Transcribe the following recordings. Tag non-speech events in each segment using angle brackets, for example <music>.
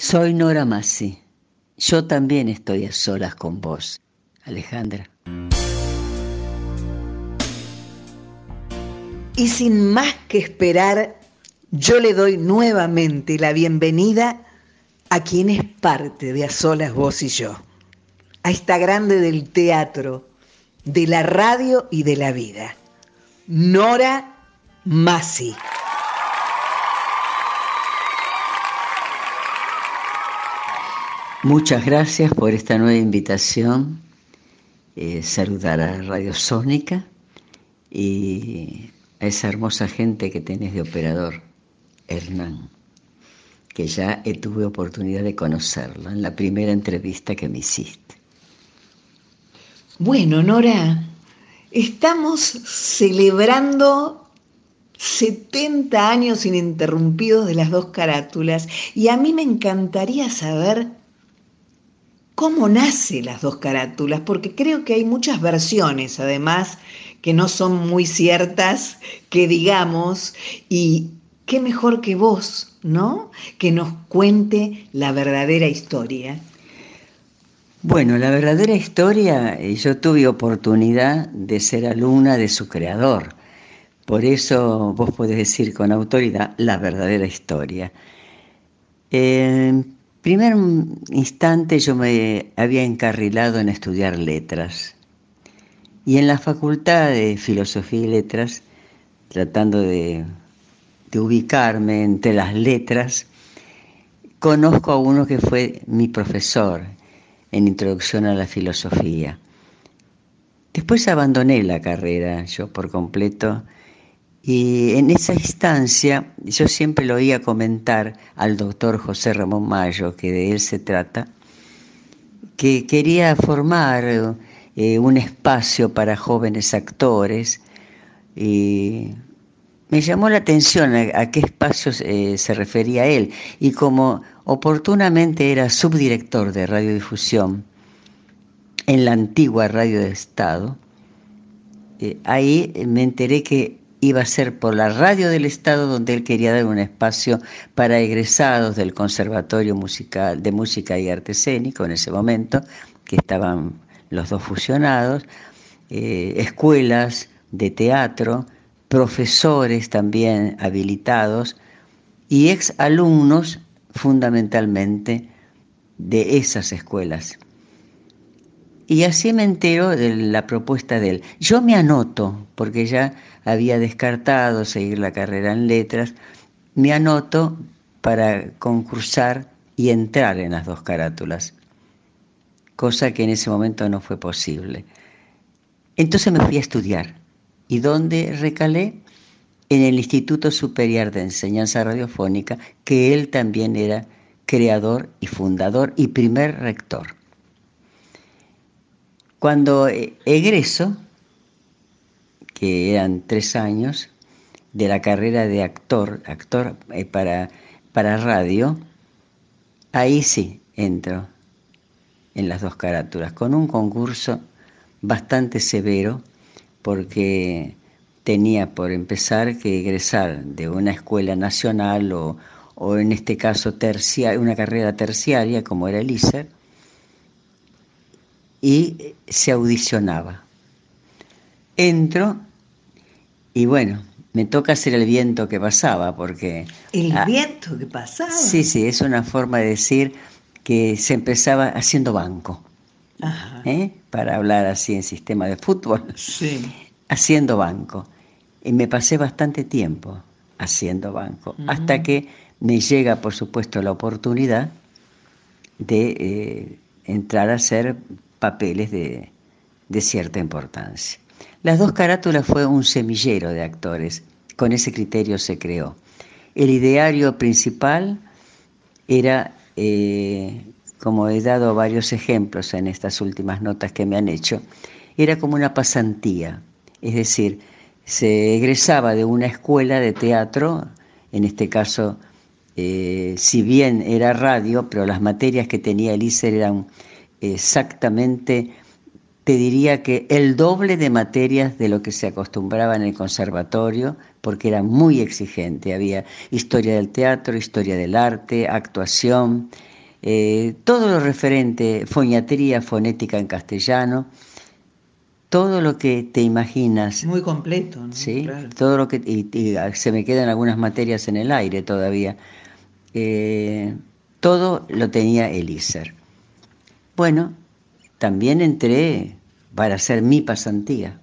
Soy Nora Massi. Yo también estoy a solas con vos, Alejandra. Y sin más que esperar, yo le doy nuevamente la bienvenida a quien es parte de A Solas Vos y Yo, a esta grande del teatro, de la radio y de la vida, Nora Massi. Muchas gracias por esta nueva invitación. Eh, saludar a Radio Sónica y a esa hermosa gente que tenés de operador, Hernán, que ya tuve oportunidad de conocerla en la primera entrevista que me hiciste. Bueno, Nora, estamos celebrando 70 años ininterrumpidos de las dos carátulas y a mí me encantaría saber cómo nace las dos carátulas, porque creo que hay muchas versiones, además, que no son muy ciertas, que digamos, y qué mejor que vos, ¿no? Que nos cuente la verdadera historia. Bueno, la verdadera historia, eh, yo tuve oportunidad de ser alumna de su creador. Por eso vos podés decir con autoridad la verdadera historia. Eh, primer instante yo me había encarrilado en estudiar letras y en la facultad de filosofía y letras, tratando de, de ubicarme entre las letras, conozco a uno que fue mi profesor en introducción a la filosofía. Después abandoné la carrera yo por completo y en esa instancia yo siempre lo oía comentar al doctor José Ramón Mayo, que de él se trata, que quería formar eh, un espacio para jóvenes actores. Y me llamó la atención a, qué espacio eh, se refería él. Y como oportunamente era subdirector de radiodifusión en la antigua radio de Estado, eh, ahí me enteré que iba a ser por la radio del Estado donde él quería dar un espacio para egresados del Conservatorio Musical, de Música y Arte Escénico en ese momento, que estaban los dos fusionados, eh, escuelas de teatro, profesores también habilitados y ex alumnos fundamentalmente de esas escuelas. Y así me entero de la propuesta de él. Yo me anoto, porque ya había descartado seguir la carrera en letras, me anoto para concursar y entrar en las dos carátulas, cosa que en ese momento no fue posible. Entonces me fui a estudiar. ¿Y dónde recalé? En el Instituto Superior de Enseñanza Radiofónica, que él también era creador y fundador y primer rector. Cuando eh, egreso, que eran tres años, de la carrera de actor, actor eh, para, para radio, ahí sí entro en las dos carátulas, con un concurso bastante severo, porque tenía por empezar que egresar de una escuela nacional o, en este caso terciaria, una carrera terciaria como era el ISER, y se audicionaba. Entro y bueno, me toca hacer el viento que pasaba, porque... El viento que pasaba. Sí, sí, es una forma de decir que se empezaba haciendo banco, ¿eh? para hablar así en sistema de fútbol. Sí. Haciendo banco. Y me pasé bastante tiempo haciendo banco, hasta que me llega, por supuesto, la oportunidad de eh, entrar a hacer papeles de, de cierta importancia. Las dos carátulas fue un semillero de actores, con ese criterio se creó. El ideario principal era, eh, como he dado varios ejemplos en estas últimas notas que me han hecho, era como una pasantía, es decir, se egresaba de una escuela de teatro, en este caso, eh, si bien era radio, pero las materias que tenía Elíser eran eh, exactamente te diría que el doble de materias de lo que se acostumbraba en el conservatorio, porque era muy exigente. Había historia del teatro, historia del arte, actuación, eh, todo lo referente, foñatería, fonética en castellano, todo lo que te imaginas. Muy completo, ¿no? Sí, todo lo que. Y, ah, se me quedan algunas materias en el aire todavía. Eh, todo lo tenía Elíser. Bueno, también entré para hacer mi pasantía.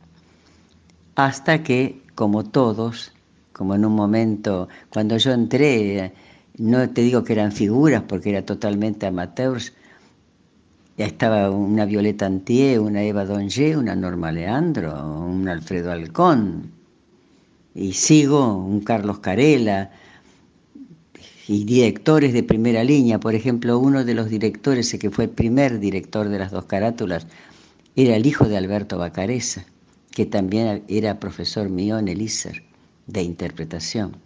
Hasta que, como todos, como en un momento, cuando yo entré, no te digo que eran figuras porque era totalmente amateurs, ya estaba una Violeta Antier, una Eva Donge... una Norma Leandro, un Alfredo Alcón, y sigo un Carlos Carela, y directores de primera línea, por ejemplo, uno de los directores, el que fue el primer director de las dos carátulas, era el hijo de Alberto Bacareza, que también era profesor mío en el ISER de interpretación.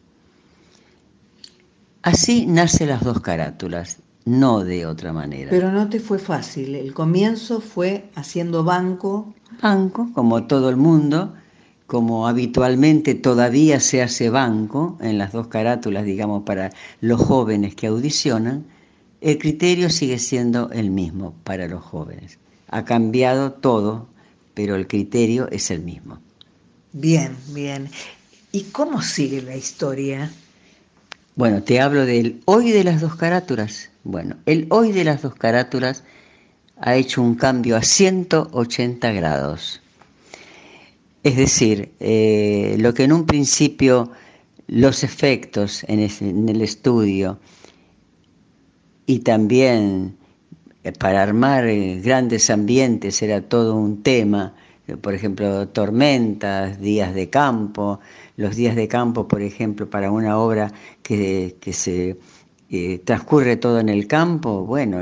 Así nacen las dos carátulas, no de otra manera. Pero no te fue fácil. El comienzo fue haciendo banco. Banco, como todo el mundo, como habitualmente todavía se hace banco en las dos carátulas, digamos, para los jóvenes que audicionan, el criterio sigue siendo el mismo para los jóvenes. Ha cambiado todo, pero el criterio es el mismo. Bien, bien. ¿Y cómo sigue la historia? Bueno, te hablo del hoy de las dos carátulas. Bueno, el hoy de las dos carátulas ha hecho un cambio a 180 grados. Es decir, eh, lo que en un principio los efectos en el estudio y también eh, para armar eh, grandes ambientes era todo un tema, eh, por ejemplo, tormentas, días de campo, los días de campo, por ejemplo, para una obra que, se transcurre todo en el campo, bueno,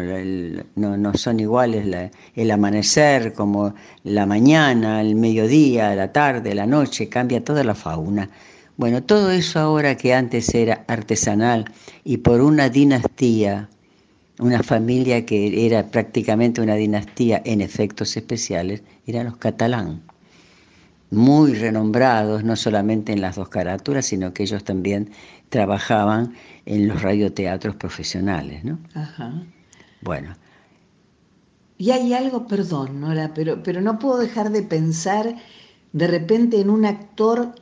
no, son iguales el amanecer como la mañana, el mediodía, la tarde, la noche, cambia toda la fauna. Bueno, todo eso ahora que antes era artesanal y por una dinastía una familia que era prácticamente una dinastía en efectos especiales, eran los catalán, muy renombrados, no solamente en las dos carátulas, sino que ellos también trabajaban en los radioteatros profesionales. ¿no? Bueno. Y hay algo, perdón, Nora, pero, pero no puedo dejar de pensar de repente en un actor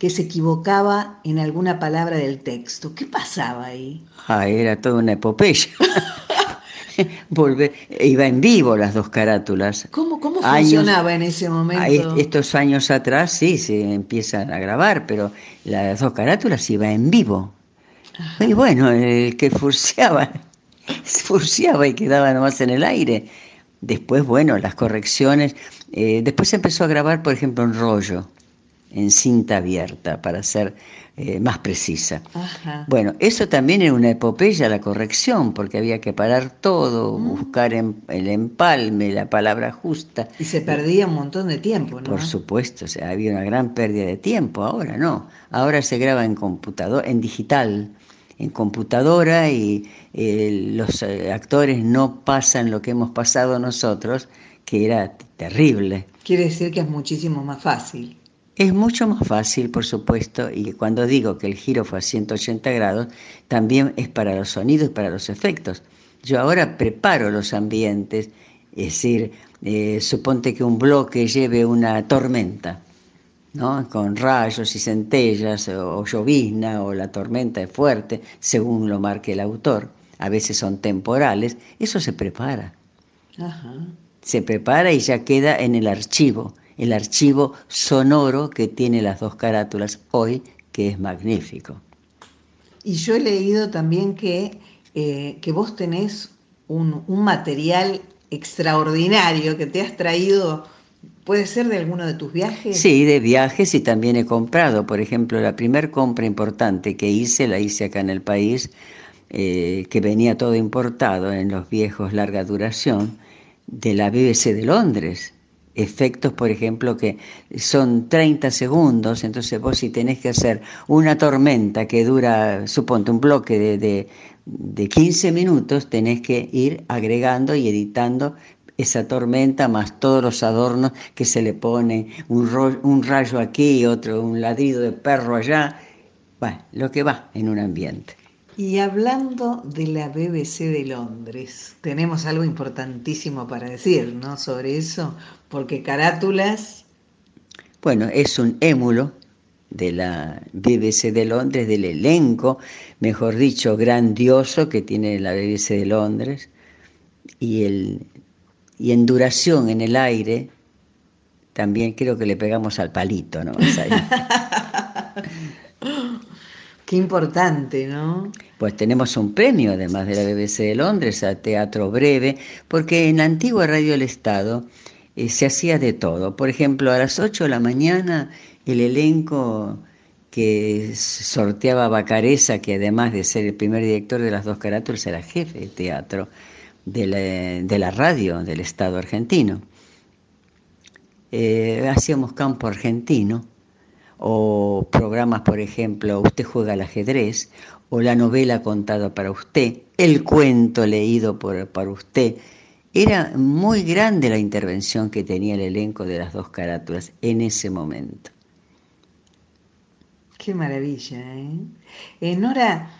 que se equivocaba en alguna palabra del texto. ¿Qué pasaba ahí? Ah, era toda una epopeya. <laughs> Volver, iba en vivo las dos carátulas. ¿Cómo, cómo funcionaba en ese momento? estos años atrás sí, se empiezan a grabar, pero las dos carátulas iba en vivo. Y bueno, el que furciaba, <laughs> furciaba y quedaba nomás en el aire. Después, bueno, las correcciones. Eh, después se empezó a grabar, por ejemplo, un rollo en cinta abierta, para ser eh, más precisa. Bueno, eso también era una epopeya, la corrección, porque había que parar todo, mm. buscar el empalme, la palabra justa. Y se perdía un montón de tiempo, ¿no? Por supuesto, o había una gran pérdida de tiempo, ahora no. Ahora se graba en computador, en digital en computadora y eh, los eh, actores no pasan lo que hemos pasado nosotros, que era terrible. Quiere decir que es muchísimo más fácil. Es mucho más fácil, por supuesto, y cuando digo que el giro fue a 180 grados, también es para los sonidos, para los efectos. Yo ahora preparo los ambientes, es decir, eh, suponte que un bloque lleve una tormenta, ¿no? con rayos y centellas o, llovizna o la tormenta es fuerte, según lo marque el autor. A veces son temporales, eso se prepara. Se prepara y ya queda en el archivo el archivo sonoro que tiene las dos carátulas hoy, que es magnífico. Y yo he leído también que, eh, que vos tenés un, material extraordinario que te has traído ¿Puede ser de alguno de tus viajes? Sí, de viajes y también he comprado. Por ejemplo, la primer compra importante que hice, la hice acá en el país, eh, que venía todo importado en los viejos larga duración, de la BBC de Londres efectos, por ejemplo, que son 30 segundos, entonces vos si tenés que hacer una tormenta que dura, suponte, un bloque de, de, 15 minutos, tenés que ir agregando y editando esa tormenta más todos los adornos que se le pone, un, un rayo aquí, otro, un ladrido de perro allá, lo que va en un ambiente. Y hablando de la BBC de Londres, tenemos algo importantísimo para decir, ¿no? Sobre eso, porque Carátulas... Bueno, es un émulo de la BBC de Londres, del elenco, mejor dicho, grandioso que tiene la BBC de Londres, y, el, y en duración, en el aire, también creo que le pegamos al palito, ¿no? <laughs> Qué importante, ¿no? Pues tenemos un premio, además de la BBC de Londres, a Teatro Breve, porque en la antigua Radio del Estado eh, se hacía de todo. Por ejemplo, a las 8 de la mañana el elenco que sorteaba Bacaresa, que además de ser el primer director de las dos carátulas, era jefe de teatro de la, radio del Estado argentino. Eh, hacíamos campo argentino o programas, por ejemplo, Usted juega al ajedrez, o la novela contada para usted, el cuento leído para usted. Era muy grande la intervención que tenía el elenco de las dos carátulas en ese momento. Qué maravilla, ¿eh? eh Nora,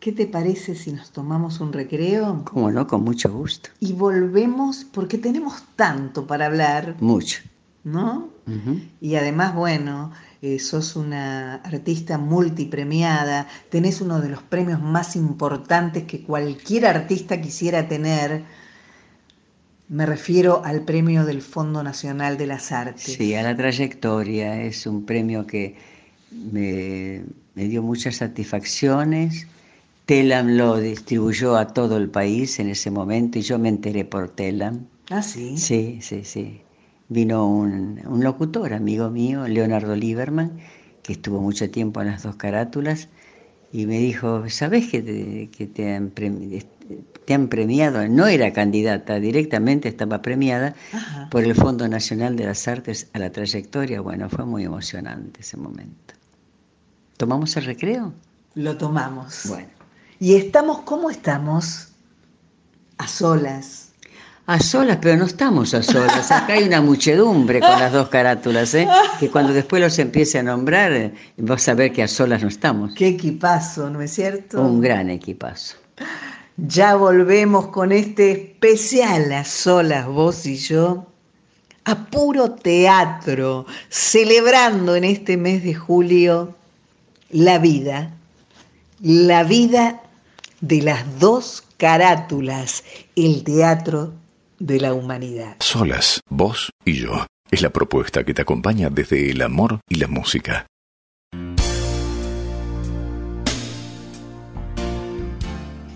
¿qué te parece si nos tomamos un recreo? Como no, con mucho gusto. Y volvemos porque tenemos tanto para hablar. Mucho. ¿No? Y además, bueno, eh, sos una artista multipremiada, tenés uno de los premios más importantes que cualquier artista quisiera tener. Me refiero al premio del Fondo Nacional de las Artes. Sí, a la trayectoria. Es un premio que me, me dio muchas satisfacciones. Telam lo distribuyó a todo el país en ese momento y yo me enteré por Telam. Ah, sí. Sí, sí, sí vino un, locutor, amigo mío, Leonardo Lieberman, que estuvo mucho tiempo en las dos carátulas, y me dijo, ¿sabes que, te, han premiado? No era candidata, directamente estaba premiada por el Fondo Nacional de las Artes a la Trayectoria. Bueno, fue muy emocionante ese momento. ¿Tomamos el recreo? Lo tomamos. Bueno. ¿Y estamos como estamos? A solas a solas, pero no estamos a solas. Acá hay una muchedumbre con las dos carátulas, ¿eh? que cuando después los empiece a nombrar, vas a ver que a solas no estamos. Qué equipazo, ¿no es cierto? Un gran equipazo. Ya volvemos con este especial a solas, vos y yo, a puro teatro, celebrando en este mes de julio la vida, la vida de las dos carátulas, el teatro de la humanidad. Solas, vos y yo, es la propuesta que te acompaña desde el amor y la música.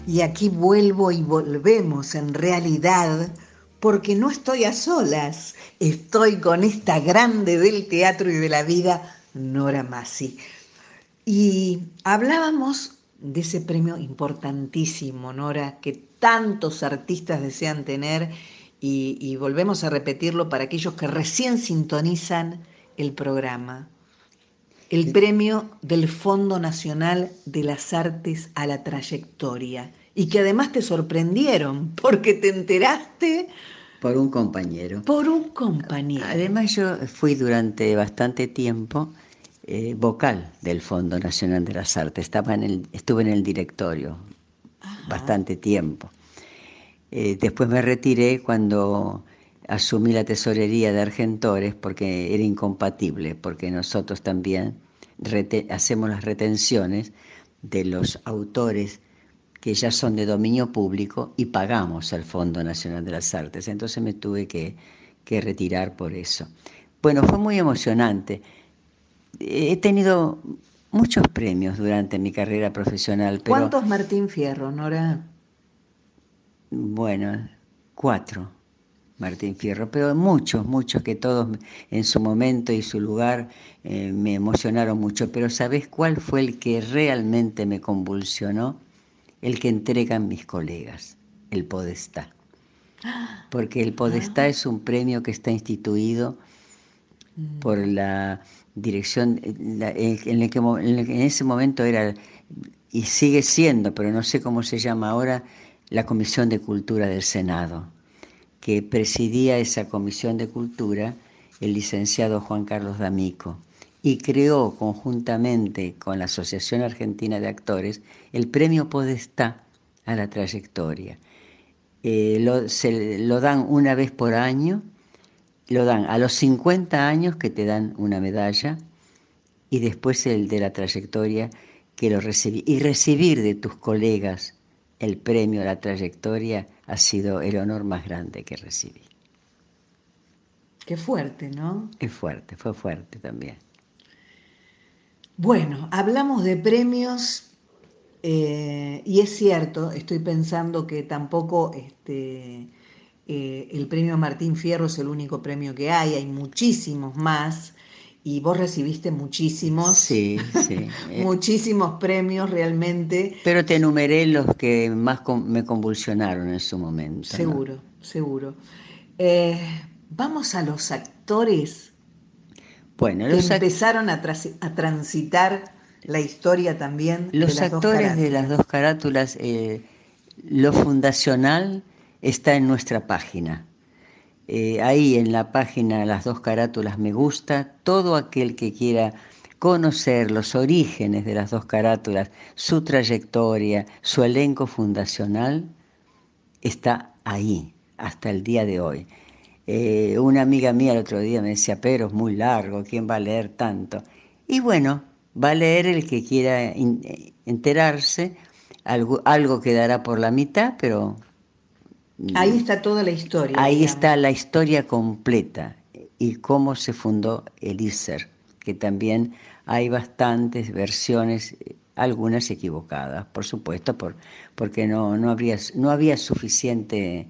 Y aquí vuelvo y volvemos en realidad porque no estoy a solas, estoy con esta grande del teatro y de la vida, Nora Masi. Y hablábamos de ese premio importantísimo, Nora, que tantos artistas desean tener y, volvemos a repetirlo para aquellos que recién sintonizan el programa. El premio del Fondo Nacional de las Artes a la Trayectoria y que además te sorprendieron porque te enteraste. Por un compañero. Por un compañero. Además yo fui durante bastante tiempo eh, vocal del Fondo Nacional de las Artes. Estaba en el, estuve en el directorio bastante tiempo. Eh, después me retiré cuando asumí la tesorería de Argentores porque era incompatible, porque nosotros también hacemos las retenciones de los autores que ya son de dominio público y pagamos al Fondo Nacional de las Artes. Entonces me tuve que, que retirar por eso. Bueno, fue muy emocionante he tenido muchos premios durante mi carrera profesional. Pero, ¿Cuántos Martín Fierro, Nora? Bueno, cuatro Martín Fierro, pero muchos, muchos que todos en su momento y su lugar eh, me emocionaron mucho. Pero ¿sabes cuál fue el que realmente me convulsionó? El que entregan mis colegas, el Podestá. Porque el Podestá ah. es un premio que está instituido por la dirección, eh, en, el que, en ese momento era, y sigue siendo, pero no sé cómo se llama ahora, la Comisión de Cultura del Senado, que presidía esa Comisión de Cultura el licenciado Juan Carlos D'Amico y creó conjuntamente con la Asociación Argentina de Actores el Premio Podestá a la trayectoria. Eh, lo, se, lo dan una vez por año lo dan a los 50 años que te dan una medalla y después el de la trayectoria que lo recibí. Y recibir de tus colegas el premio a la trayectoria ha sido el honor más grande que recibí. Qué fuerte, ¿no? Es fuerte, fue fuerte también. Bueno, hablamos de premios eh, y es cierto, estoy pensando que tampoco este, eh, el premio Martín Fierro es el único premio que hay, hay muchísimos más. Y vos recibiste muchísimos, sí, <laughs> muchísimos premios realmente. Pero te enumeré los que más me convulsionaron en su momento. Seguro, seguro. Eh, vamos a los actores bueno, los que empezaron a, transitar la historia también. Los actores de las dos carátulas, eh, lo fundacional está en nuestra página. Eh, ahí en la página Las dos carátulas me gusta, todo aquel que quiera conocer los orígenes de las dos carátulas, su trayectoria, su elenco fundacional, está ahí hasta el día de hoy. Eh, una amiga mía el otro día me decía, pero es muy largo, ¿quién va a leer tanto? Y bueno, va a leer el que quiera enterarse, algo, algo quedará por la mitad, pero Ahí está toda la historia. Ahí está la historia completa y cómo se fundó el ISER, que también hay bastantes versiones, algunas equivocadas, por supuesto, por, porque no, habría, no había suficiente,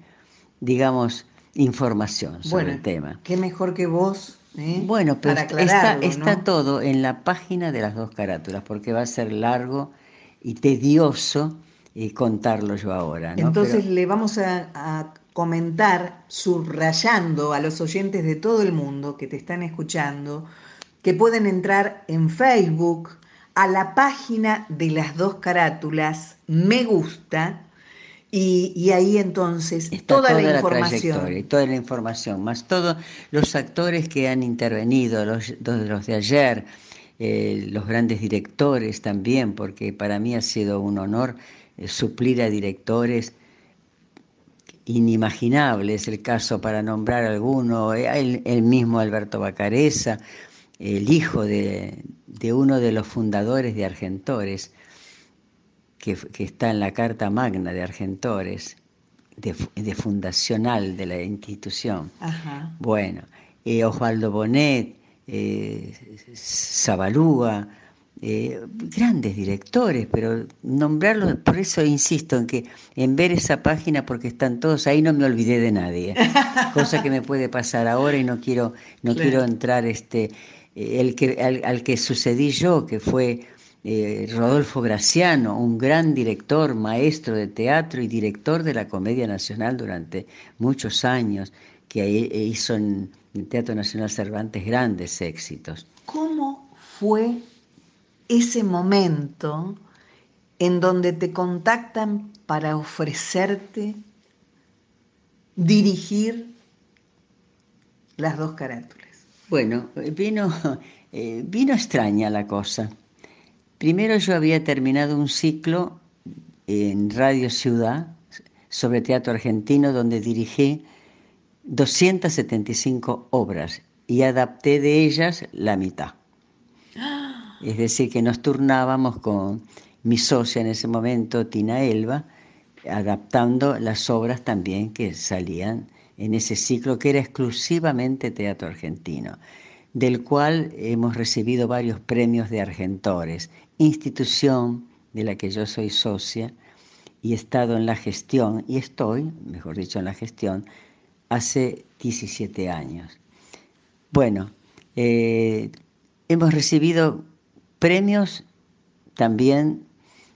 digamos, información sobre el tema. Qué mejor que vos. ¿eh? Bueno, pero está, todo en la página de las dos carátulas, porque va a ser largo y tedioso y contarlo yo ahora. Entonces le vamos a, comentar, subrayando a los oyentes de todo el mundo que te están escuchando, que pueden entrar en Facebook a la página de las dos carátulas, me gusta, y, ahí entonces Está toda, la, información. toda la información, más todos los actores que han intervenido, los, los de ayer, eh, los grandes directores también, porque para mí ha sido un honor eh, suplir a directores inimaginables, el caso para nombrar alguno, eh, el, mismo Alberto Bacareza, el hijo de, uno de los fundadores de Argentores, que, está en la Carta Magna de Argentores, de, fundacional de la institución. Bueno, eh, Osvaldo Bonet, eh, eh, grandes directores, pero nombrarlos, por eso insisto en que en ver esa página, porque están todos ahí, no me olvidé de nadie, ¿eh? <laughs> cosa que me puede pasar ahora y no quiero, no quiero entrar este, eh, el que, al, que sucedí yo, que fue Rodolfo Graciano, un gran director, maestro de teatro y director de la Comedia Nacional durante muchos años, que hizo en el Teatro Nacional Cervantes grandes éxitos. ¿Cómo fue ese momento en donde te contactan para ofrecerte dirigir las dos carátulas. Bueno, vino, eh, vino extraña la cosa. Primero yo había terminado un ciclo en Radio Ciudad sobre teatro argentino donde dirigí 275 obras y adapté de ellas la mitad. Es decir, que nos turnábamos con mi socia en ese momento, Tina Elba, adaptando las obras también que salían en ese ciclo que era exclusivamente teatro argentino, del cual hemos recibido varios premios de argentores, institución de la que yo soy socia y he estado en la gestión, y estoy, mejor dicho, en la gestión, hace 17 años. Bueno, eh, hemos recibido premios también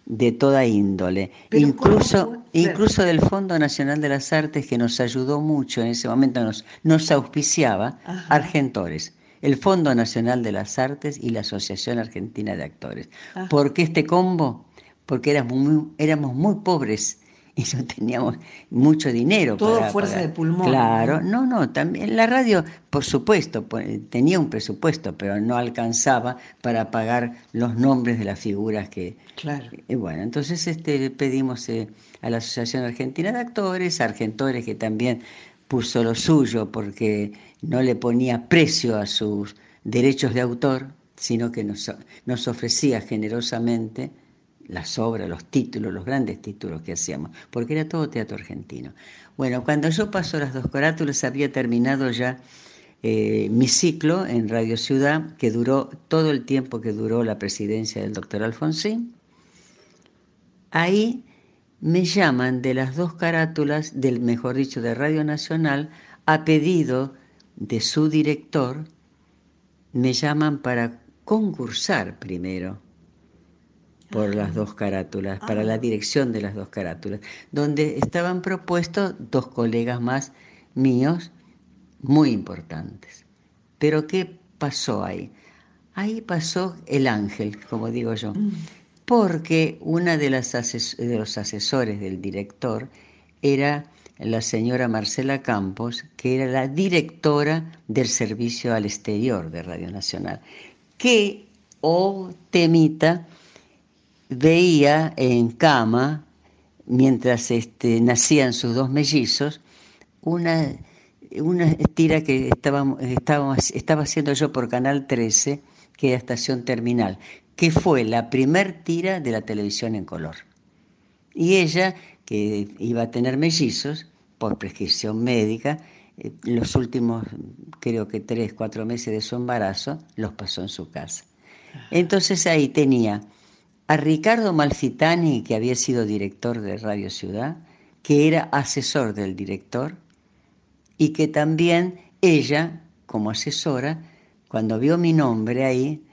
de toda índole, incluso, incluso del Fondo Nacional de las Artes que nos ayudó mucho en ese momento, nos, nos auspiciaba Argentores, el Fondo Nacional de las Artes y la Asociación Argentina de Actores. porque ¿Por qué este combo? Porque éramos muy pobres y no teníamos mucho dinero. Todo fuerza de pulmón. Claro, no, no, también la radio, por supuesto, pues, tenía un presupuesto, pero no alcanzaba para pagar los nombres de las figuras que... Claro. Y bueno, entonces este, pedimos eh, a la Asociación Argentina de Actores, Argentores que también puso lo suyo porque no le ponía precio a sus derechos de autor, sino que nos, nos ofrecía generosamente las obras, los títulos, los grandes títulos que hacíamos, porque era todo teatro argentino. Bueno, cuando yo paso las dos carátulas había terminado ya eh, mi ciclo en Radio Ciudad, que duró todo el tiempo que duró la presidencia del doctor Alfonsín. Ahí me llaman de las dos carátulas, del mejor dicho, de Radio Nacional, a pedido de su director, me llaman para concursar primero por las dos carátulas, para la dirección de las dos carátulas, donde estaban propuestos dos colegas más míos muy importantes. Pero ¿qué pasó ahí? Ahí pasó el ángel, como digo yo, mm. porque una de las de los asesores del director era la señora Marcela Campos, que era la directora del servicio al exterior de Radio Nacional. que, o oh, temita, veía en cama, mientras este, nacían sus dos mellizos, una, tira que estaba, estaba, estaba haciendo yo por Canal 13, que era Estación Terminal, que fue la primer tira de la televisión en color. Y ella, que iba a tener mellizos, por prescripción médica, eh, los últimos, creo que tres, cuatro meses de su embarazo, los pasó en su casa. Entonces ahí tenía a Ricardo Malfitani, que había sido director de Radio Ciudad, que era asesor del director, y que también ella, como asesora, cuando vio mi nombre ahí,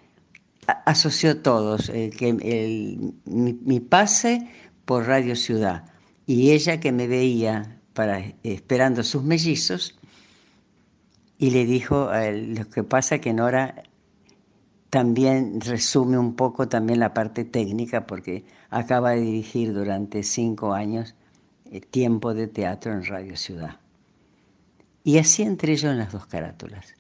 asoció todos, que mi, pase por Radio Ciudad y ella que me veía para, esperando sus mellizos y le dijo, lo que pasa que Nora también resume un poco también la parte técnica porque acaba de dirigir durante cinco años eh, tiempo de teatro en Radio Ciudad. Y así entre ellos las dos carátulas.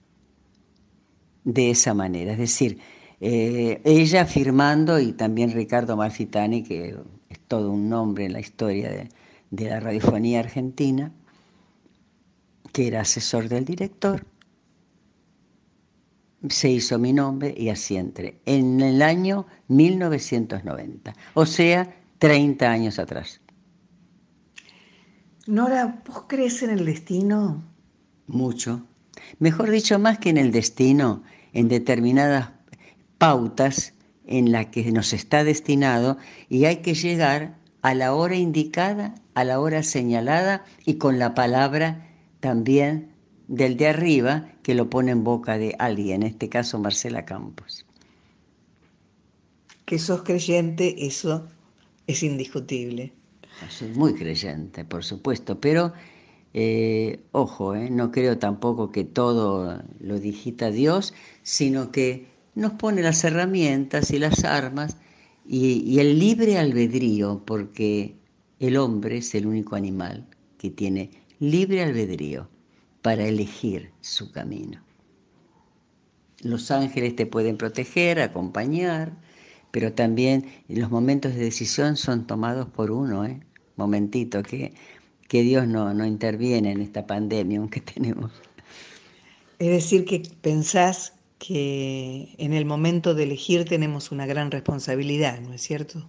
De esa manera, es decir, eh, ella firmando y también Ricardo Malfitani, que es todo un nombre en la historia de la radiofonía argentina, que era asesor del director se hizo mi nombre y así entre en el año 1990, o sea, 30 años atrás. Nora, ¿vos crees en el destino? Mucho. Mejor dicho, más que en el destino, en determinadas pautas en las que nos está destinado y hay que llegar a la hora indicada, a la hora señalada y con la palabra también del de arriba que lo pone en boca de alguien, en este caso Marcela Campos. Que sos creyente, eso es indiscutible. Ah, soy muy creyente, por supuesto, pero eh, ojo, eh, no creo tampoco que todo lo digita Dios, sino que nos pone las herramientas y las armas y el libre albedrío, porque el hombre es el único animal que tiene libre albedrío para elegir su camino. Los ángeles te pueden proteger, acompañar, pero también los momentos de decisión son tomados por uno, ¿eh? Momentito, que, que Dios no, no interviene en esta pandemia, aunque <laughs> tenemos. Es decir, que pensás que en el momento de elegir tenemos una gran responsabilidad, ¿no es cierto?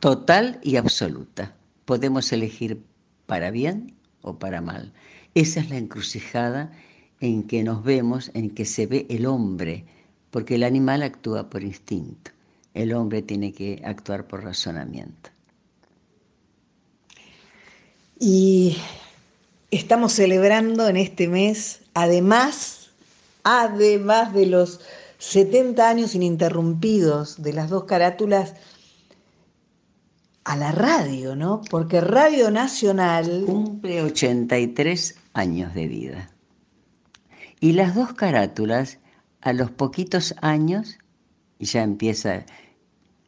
Total y absoluta. Podemos elegir para bien o para mal. Esa es la encrucijada en que nos vemos, en que se ve el hombre, porque el animal actúa por instinto, el hombre tiene que actuar por razonamiento. Y estamos celebrando en este mes, además, además de los 70 años ininterrumpidos de las dos carátulas, a la radio, ¿no? Porque Radio Nacional... Cumple 83 años de vida. Y las dos carátulas, a los poquitos años, ya empieza,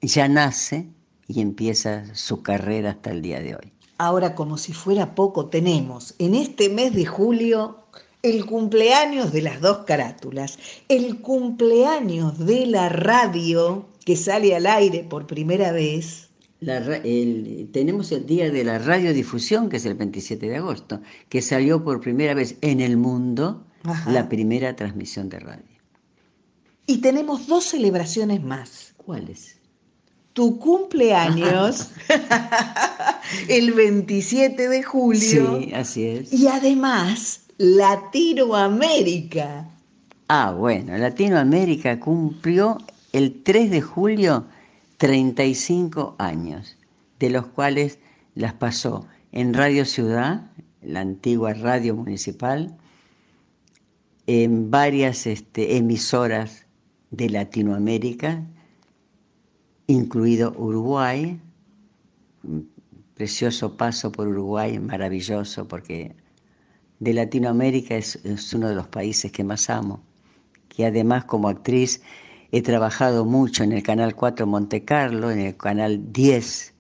ya nace y empieza su carrera hasta el día de hoy. Ahora, como si fuera poco, tenemos en este mes de julio el cumpleaños de las dos carátulas, el cumpleaños de la radio que sale al aire por primera vez, tenemos el día de la radiodifusión, que es el 27 de agosto, que salió por primera vez en el mundo la primera transmisión de radio. Y tenemos dos celebraciones más. ¿Cuáles? Tu cumpleaños, <laughs> el 27 de julio. Sí, así es. Y además, Latinoamérica. Ah, bueno, Latinoamérica cumplió el 3 de julio 35 años, de los cuales las pasó en Radio Ciudad, la antigua radio municipal, en varias este, emisoras de Latinoamérica, incluido Uruguay, precioso paso por Uruguay, maravilloso, porque de Latinoamérica es uno de los países que más amo, que además como actriz He trabajado mucho en el Canal 4 Monte Carlo, en el Canal 10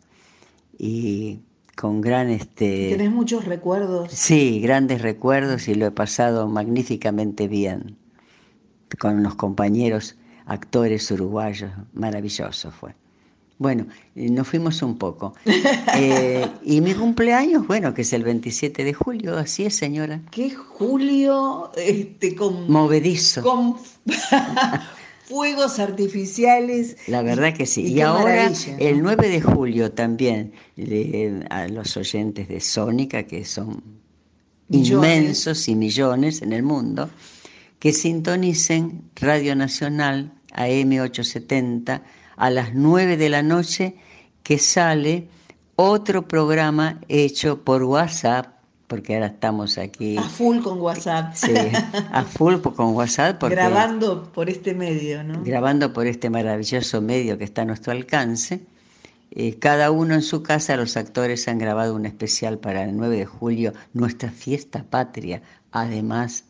y con gran... Este, Tenés muchos recuerdos. Sí, grandes recuerdos y lo he pasado magníficamente bien con unos compañeros actores uruguayos, maravilloso fue. Bueno, eh, nos fuimos un poco. <laughs> Eh, y mi cumpleaños, bueno, que es el 27 de julio, así es, señora. Qué julio este, con... Movedizo. Con... <laughs> <laughs> fuegos artificiales. La verdad que sí. Y, ahora, el 9 de julio también, a los oyentes de Sónica, que son inmensos y millones en el mundo, que sintonicen Radio Nacional AM870 a las 9 de la noche, que sale otro programa hecho por WhatsApp porque ahora estamos aquí. A full con WhatsApp. Sí, a full con WhatsApp. grabando por este medio, ¿no? Grabando por este maravilloso medio que está a nuestro alcance. Eh, cada uno en su casa, los actores han grabado un especial para el 9 de julio, nuestra fiesta patria, además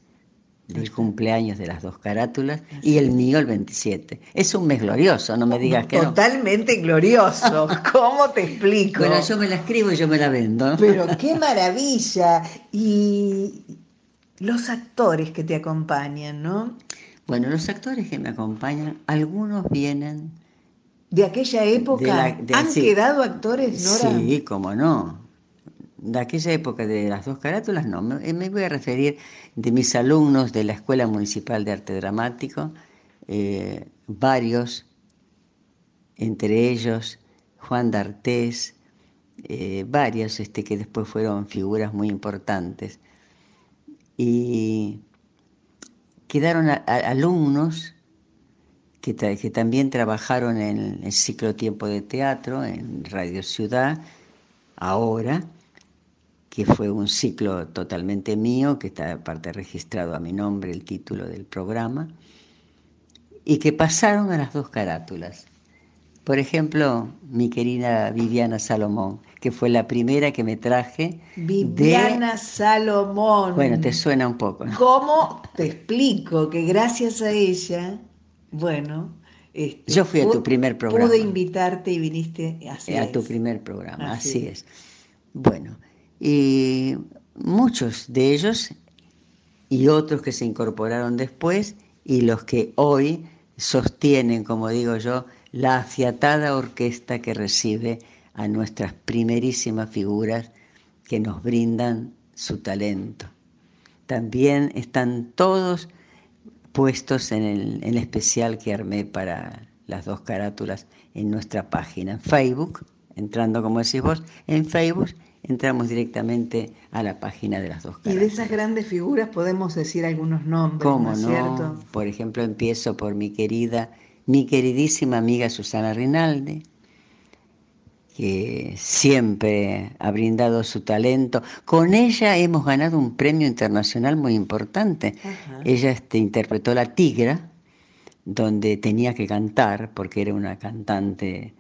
del cumpleaños de las dos carátulas y el mío el 27. Es un mes glorioso, no me oh, digas que Totalmente glorioso, <laughs> ¿cómo te explico? Bueno, yo me la escribo y yo me la vendo. Pero <laughs> qué maravilla. Y los actores que te acompañan, ¿no? Bueno, los actores que me acompañan, algunos vienen... De aquella época, ¿han quedado actores, Nora? Sí, cómo no de aquella época de las dos carátulas, no, eh, me, voy a referir de mis alumnos de la Escuela Municipal de Arte Dramático, eh, varios, entre ellos Juan D'Artés, eh, varios este, que después fueron figuras muy importantes. Y quedaron alumnos que, que, también trabajaron en el ciclo Tiempo de Teatro, en Radio Ciudad, ahora, que fue un ciclo totalmente mío, que está aparte registrado a mi nombre el título del programa, y que pasaron a las dos carátulas. Por ejemplo, mi querida Viviana Salomón, que fue la primera que me traje. Viviana Salomón. Bueno, te suena un poco. ¿no? ¿Cómo? Te explico que gracias a ella, bueno. Este, Yo fui a tu primer programa. Pude invitarte y viniste A tu primer programa, así, es. Bueno, y eh, muchos de ellos y otros que se incorporaron después y los que hoy sostienen, como digo yo, la afiatada orquesta que recibe a nuestras primerísimas figuras que nos brindan su talento. También están todos puestos en el, en el, especial que armé para las dos carátulas en nuestra página en Facebook, entrando como decís vos, en Facebook entramos directamente a la página de las dos caras. Y de esas grandes figuras podemos decir algunos nombres, ¿Cómo ¿no? Por ejemplo, empiezo por mi querida, mi queridísima amiga Susana Rinaldi, que siempre ha brindado su talento. Con ella hemos ganado un premio internacional muy importante. Ella este, interpretó La Tigra, donde tenía que cantar, porque era una cantante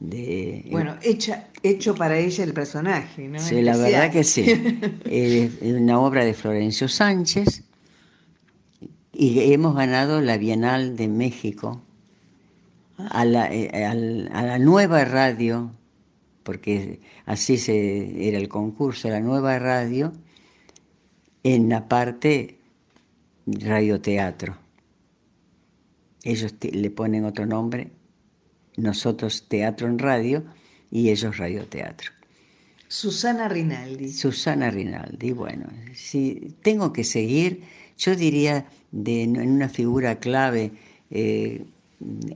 bueno, eh, hecho para ella el personaje, ¿no? Sí, la verdad que sí. <laughs> Eh, es una obra de Florencio Sánchez y hemos ganado la Bienal de México eh, a la, nueva radio, porque así se, era el concurso, la nueva radio, en la parte radioteatro. Ellos le ponen otro nombre nosotros teatro en radio y ellos teatro Susana Rinaldi. Susana Rinaldi, bueno, si tengo que seguir, yo diría de, en una figura clave, eh,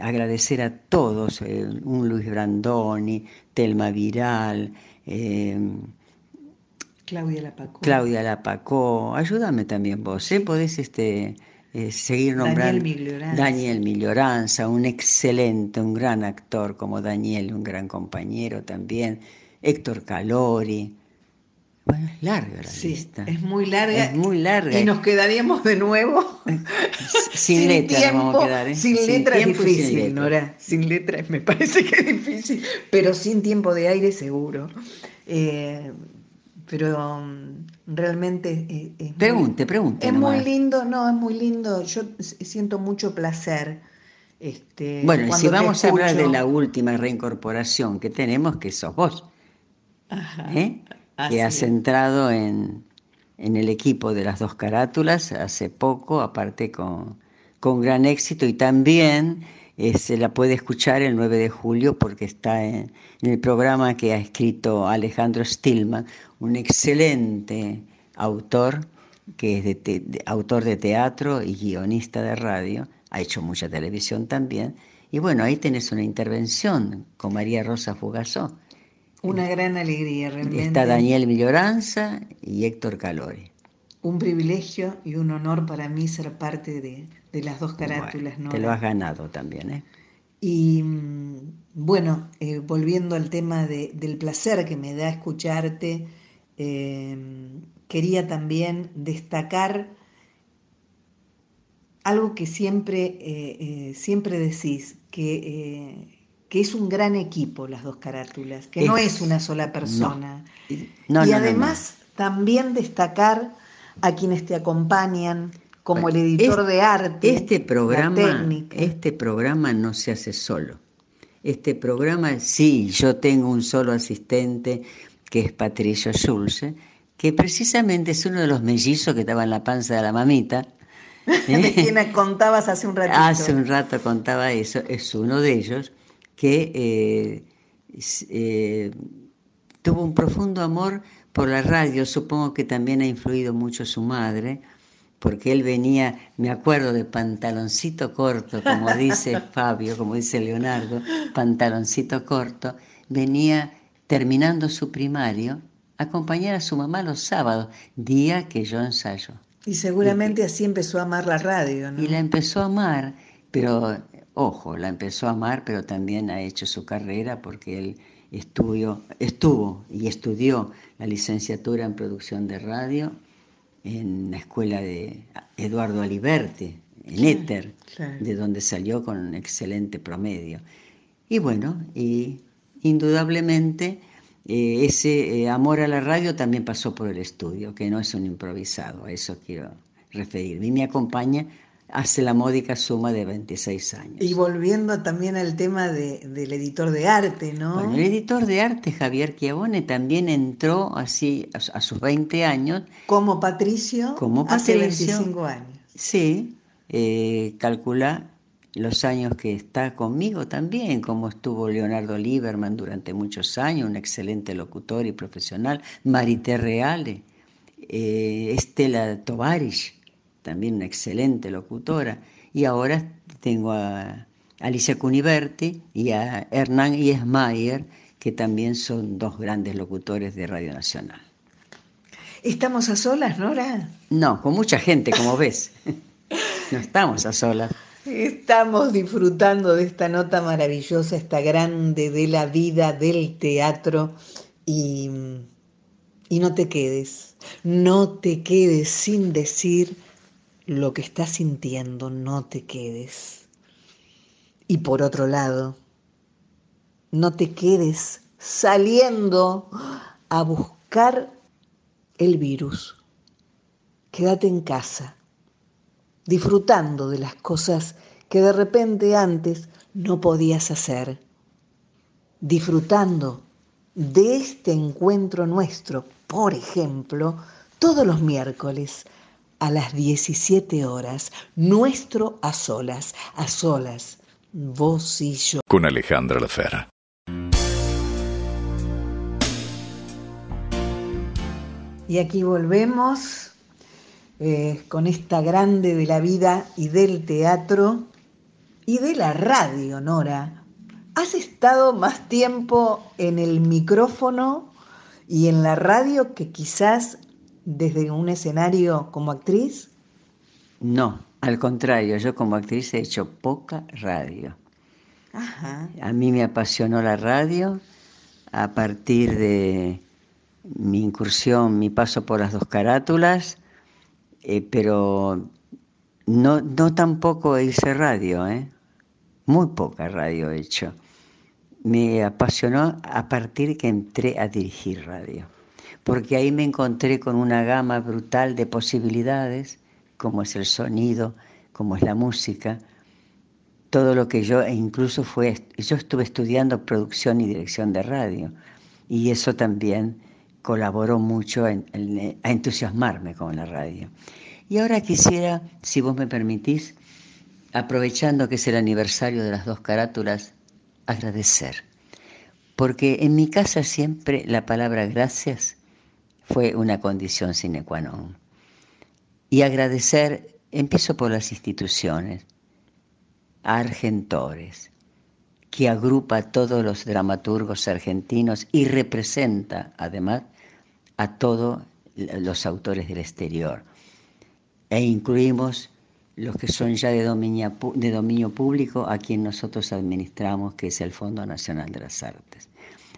agradecer a todos, eh, un Luis Brandoni, Telma Viral, eh, Claudia Lapacó. Claudia Lapacó, ayúdame también vos, ¿eh? Podés este, eh, seguir nombrando. Daniel Miglioranza. un excelente, un gran actor como Daniel, un gran compañero también. Héctor Calori. Bueno, es larga la lista. Es muy larga. Es muy larga. Y nos quedaríamos de nuevo <laughs> sin, letras. vamos a quedar, ¿eh? Sin, letras difícil, Nora. Sin letras me <laughs> parece que es difícil, pero sin tiempo de aire seguro. Eh, pero mm, realmente... es pregunte, pregunte. Es muy lindo, no, es muy lindo. Yo siento mucho placer. Este, bueno, si vamos a hablar de la última reincorporación que tenemos, que sos vos, Ajá, ¿eh? que has entrado en, el equipo de las dos carátulas hace poco, aparte con, con gran éxito y también se este, la puede escuchar el 9 de julio porque está en, el programa que ha escrito Alejandro Stillman, un excelente autor que es de autor de teatro y guionista de radio, ha hecho mucha televisión también. Y bueno, ahí tenés una intervención con María Rosa Fugasó Una gran alegría, realmente. Está Daniel Milloranza y Héctor Calori Un privilegio y un honor para mí ser parte de, de las dos carátulas. ¿no? Te lo has ganado también, ¿eh? Y mm, bueno, eh, volviendo al tema del placer que me da escucharte, em, quería también destacar algo que siempre, eh, eh, siempre decís, que, es un gran equipo las dos carátulas, que no es una sola persona. y además también destacar a quienes te acompañan, como el editor de arte. Este programa, este programa no se hace solo. Este programa, sí, yo tengo un solo asistente que es Patricio Schulze, que precisamente es uno de los mellizos que estaba en la panza de la mamita. <laughs> de me ¿eh? contabas hace un ratito. Hace un rato contaba eso, es uno de ellos que eh, eh, tuvo un profundo amor por la radio, supongo que también ha influido mucho su madre, porque él venía, me acuerdo, de pantaloncito corto, como dice <laughs> Fabio, como dice Leonardo, pantaloncito corto, venía terminando su primario a acompañar a su mamá los sábados, día que yo ensayo. Y seguramente así empezó a amar la radio, ¿no? Y la empezó a amar, pero, ojo, la empezó a amar, pero también ha hecho su carrera porque él estudió, estuvo y estudió la licenciatura en producción de radio en la escuela de Eduardo Aliberti, en Éter, de donde salió con un excelente promedio. Y bueno, y indudablemente eh, ese eh, amor a la radio también pasó por el estudio, que no es un improvisado, a eso quiero referir, Y me acompaña hace la módica suma de 26 años. Y volviendo también al tema del editor de arte, ¿no? el editor de arte, Javier Chiavone, también entró así a, sus 20 años. Como Patricio, como Patricio, hace 25 años. Sí, eh, calcula los años que está conmigo también, como estuvo Leonardo Lieberman durante muchos años, un excelente locutor y profesional, Marité Reale, eh, Estela Tovarish, también una excelente locutora, y ahora tengo a Alicia Cuniverti y a Hernán Iesmayer, que también son dos grandes locutores de Radio Nacional. ¿Estamos a solas, Nora? No, con mucha gente, como ves. No estamos a solas. Estamos disfrutando de esta nota maravillosa, esta grande de la vida del teatro y, y no te quedes, no te quedes sin decir lo que estás sintiendo, no te quedes. Y por otro lado, no te quedes saliendo a buscar el virus. Quédate en casa, disfrutando de las cosas que de repente antes no podías hacer, disfrutando de este encuentro nuestro, por ejemplo, todos los miércoles a las 17 horas, nuestro a solas, a solas, vos y yo. Con Alejandra Lafera. Y aquí volvemos eh, con esta grande de la vida y del teatro y de la radio, Nora. Has estado más tiempo en el micrófono y en la radio que quizás desde un escenario como actriz? No, al contrario, yo como actriz he hecho poca radio. Ajá. A mí me apasionó la radio a partir de mi incursión, mi paso por las dos carátulas, eh, pero no, no tampoco hice radio, ¿eh? muy poca radio he hecho. Me apasionó a partir que entré a dirigir radio porque ahí me encontré con una gama brutal de posibilidades, como es el sonido, como es la música, todo lo que yo, e incluso fue, yo estuve estudiando producción y dirección de radio, y eso también colaboró mucho a entusiasmarme con la radio. Y ahora quisiera, si vos me permitís, aprovechando que es el aniversario de las dos carátulas, agradecer. Porque en mi casa siempre la palabra gracias fue una condición sine qua non. Y agradecer, empiezo por las instituciones, Argentores, que agrupa a todos los dramaturgos argentinos y representa además a todos los autores del exterior. E incluimos los que son ya de dominio, de dominio, público a quien nosotros administramos, que es el Fondo Nacional de las Artes.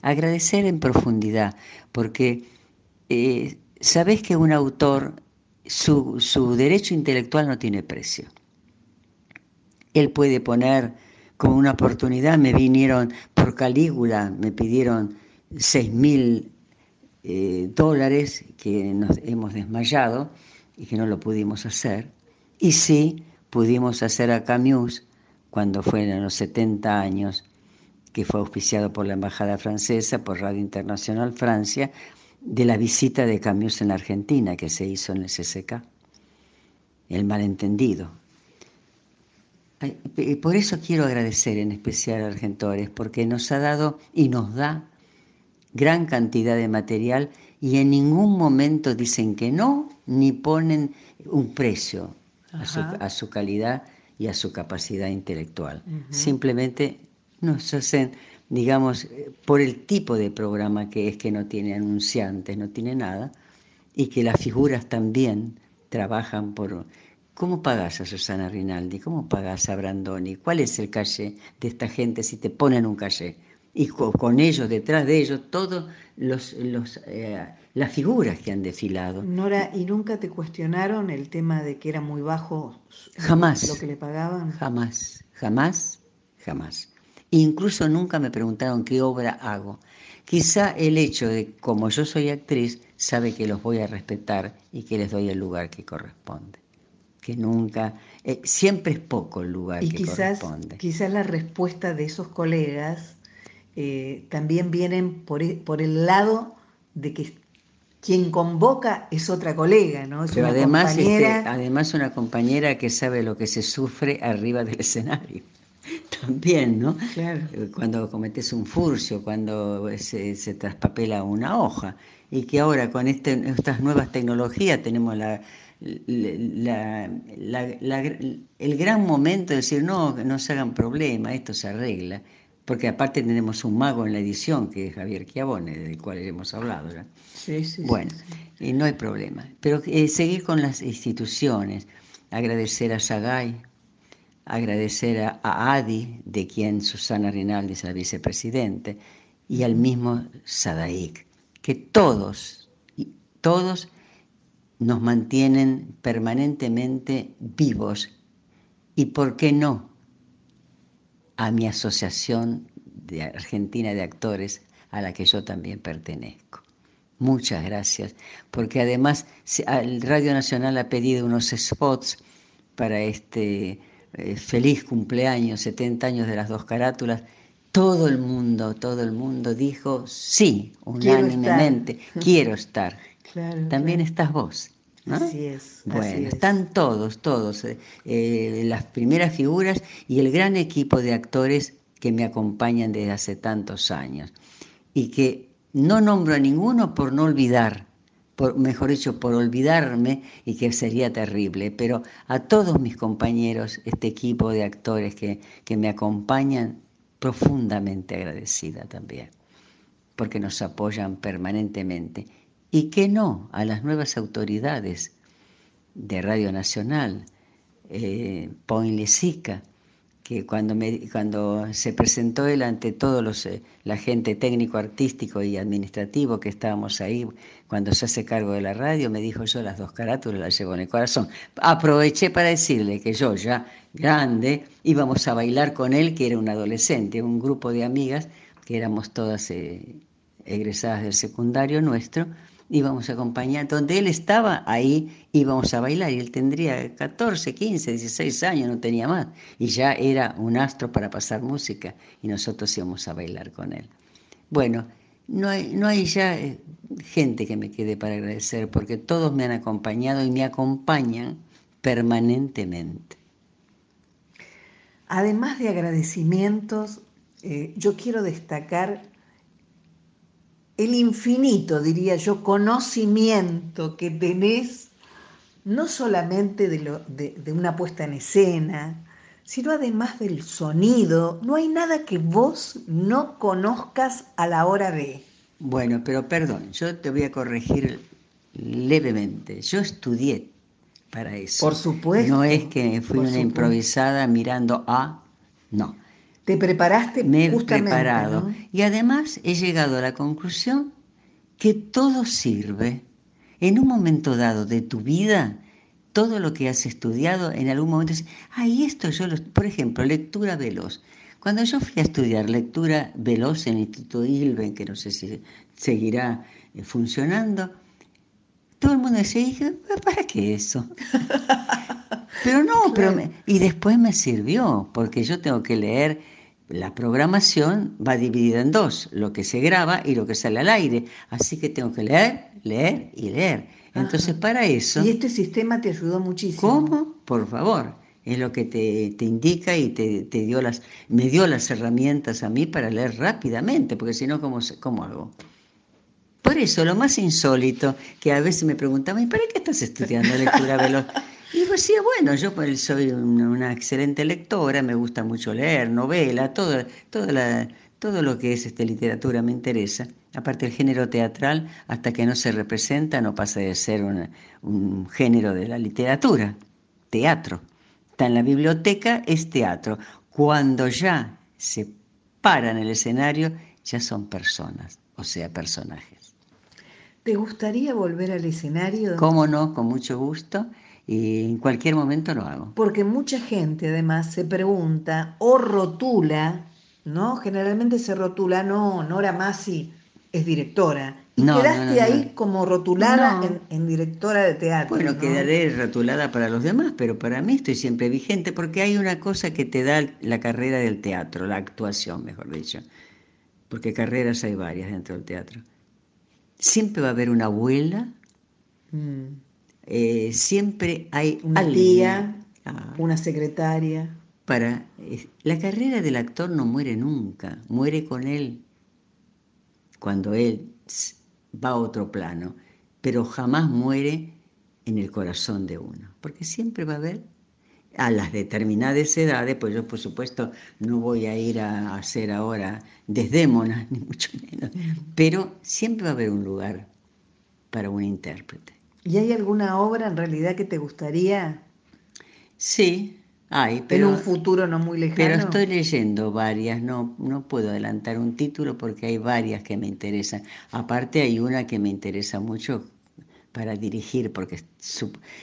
Agradecer en profundidad, porque eh, Sabes que un autor, su, derecho intelectual no tiene precio. Él puede poner como una oportunidad, me vinieron por Calígula, me pidieron seis mil eh, dólares que nos hemos desmayado y que no lo pudimos hacer. Y sí pudimos hacer a Camus cuando fue en los 70 años, que fue auspiciado por la Embajada Francesa, por Radio Internacional Francia, de la visita de cambios en Argentina que se hizo en el CCK, el malentendido. Eh, por eso quiero agradecer en especial a Argentores, porque nos ha dado y nos da gran cantidad de material y en ningún momento dicen que no, ni ponen un precio a su, calidad y a su capacidad intelectual. Simplemente nos hacen digamos, por el tipo de programa que es que no tiene anunciantes, no tiene nada, y que las figuras también trabajan por... ¿Cómo pagas a Susana Rinaldi? ¿Cómo pagas a Brandoni? ¿Cuál es el calle de esta gente si te ponen un calle? Y con ellos, detrás de ellos, todos los, los eh, las figuras que han desfilado. Nora, ¿y nunca te cuestionaron el tema de que era muy bajo jamás, lo que le pagaban? Jamás, jamás, jamás. Incluso nunca me preguntaron qué obra hago. Quizá el hecho de, como yo soy actriz, sabe que los voy a respetar y que les doy el lugar que corresponde. Que nunca, eh, siempre es poco el lugar que corresponde. Y Quizás la respuesta de esos colegas eh, también vienen e, por, el lado de que quien convoca es otra colega, ¿no? Es Pero además, este, además una compañera que sabe lo que se sufre arriba del escenario. <laughs> también, ¿no? Eh, cuando cometes un furcio, cuando se, traspapela una hoja. Y que ahora con este, estas nuevas tecnologías tenemos el gran momento de decir, no, no se hagan problemas, esto se arregla. Porque aparte tenemos un mago en la edición, que es Javier Chiavone, del cual hemos hablado. ¿verdad? Bueno, y eh, no hay problema. Pero eh, seguir con las instituciones, agradecer a Sagay, agradecer a, Adi, de quien Susana Rinaldi es la vicepresidente, y al mismo Sadaik, que todos, todos nos mantienen permanentemente vivos y, ¿por qué no?, a mi asociación de Argentina de Actores, a la que yo también pertenezco. Muchas gracias, porque además el Radio Nacional ha pedido unos spots para este eh, feliz cumpleaños, 70 años de las dos carátulas, todo el mundo, todo el mundo dijo sí, unánimemente, <laughs> quiero, estar. También estás vos. Así es. Bueno, están todos, todos, eh, eh, las primeras figuras y el gran equipo de actores que me acompañan desde hace tantos años y que no nombro a ninguno por no olvidar mejor dicho, por olvidarme y que sería terrible. Pero a todos mis compañeros, este equipo de actores que, me acompañan, profundamente agradecida también, porque nos apoyan permanentemente. Y que no a las nuevas autoridades de Radio Nacional, eh, Poinlesica, que cuando, cuando se presentó él ante todos los, eh, la gente técnico, artístico y administrativo que estábamos ahí, cuando se hace cargo de la radio, me dijo yo las dos carátulas las llevo en el corazón. Aproveché para decirle que yo ya grande íbamos a bailar con él, que era un adolescente, un grupo de amigas que éramos todas eh, egresadas del secundario nuestro, íbamos a acompañar, donde él estaba, ahí íbamos a bailar. Y él tendría 14, 15, 16 años, no tenía más. Y ya era un astro para pasar música y nosotros íbamos a bailar con él. Bueno, no hay, ya eh, gente que me quede para agradecer porque todos me han acompañado y me acompañan permanentemente. Además de agradecimientos, eh, yo quiero destacar el infinito, diría yo, conocimiento que tenés, no solamente de, una puesta en escena, sino además del sonido. No hay nada que vos no conozcas a la hora de... Bueno, pero perdón, yo te voy a corregir levemente. Yo estudié para eso. Por supuesto. No es que fui una improvisada mirando a... No, te preparaste Me justamente. preparado. Y además he llegado a la conclusión que todo sirve. En un momento dado de tu vida, todo lo que has estudiado, en algún momento dices, ay, esto yo Por ejemplo, lectura veloz. Cuando yo fui a estudiar lectura veloz en el Instituto Ilven, que no sé si seguirá eh, funcionando, todo el mundo decía, dije, ah, ¿para qué eso? <laughs> pero no, y después me sirvió, porque yo tengo que leer, la programación va dividida en dos, lo que se graba y lo que sale al aire, así que tengo que leer, leer y leer. Entonces, para eso... Y este sistema te ayudó muchísimo. ¿Cómo? Por favor es lo que te, indica y te, dio las, me dio las herramientas a mí para leer rápidamente, porque si no, ¿cómo, ¿cómo hago? Por eso, lo más insólito, que a veces me preguntaban, ¿y para qué estás estudiando lectura veloz? Y yo decía, bueno, yo soy una excelente lectora, me gusta mucho leer, novela, todo, lo que es esta literatura me interesa. Aparte el género teatral, hasta que no se representa, no pasa de ser un género de la literatura, teatro. Está en la biblioteca, es teatro. Cuando ya se paran el escenario, ya son personas, o sea, personajes. ¿Te gustaría volver al escenario? Cómo no, con mucho gusto. Y en cualquier momento lo hago. Porque mucha gente además se pregunta o rotula, ¿no? Generalmente se rotula, no, Nora Masi es directora. Y quedaste ahí como rotulada en, en, directora de teatro. Bueno, quedaré rotulada para los demás, pero para mí estoy siempre vigente porque hay una cosa que te da la carrera del teatro, la actuación, mejor dicho. Porque carreras hay varias dentro del teatro siempre va a haber una abuela, mm. eh, siempre hay una tía, ah. una secretaria. Para, la carrera del actor no muere nunca, muere con él cuando él va a otro plano, pero jamás muere en el corazón de uno, porque siempre va a haber a las determinadas edades, pues yo por supuesto no voy a ir a hacer ahora desdémonas, <laughs> ni mucho menos, pero siempre va a haber un lugar para un intérprete. ¿Y hay alguna obra en realidad que te gustaría? Sí, hay, pero... un futuro no muy lejano. Pero estoy leyendo varias, no, no puedo adelantar un título porque hay varias que me interesan. Aparte hay una que me interesa mucho, para dirigir, porque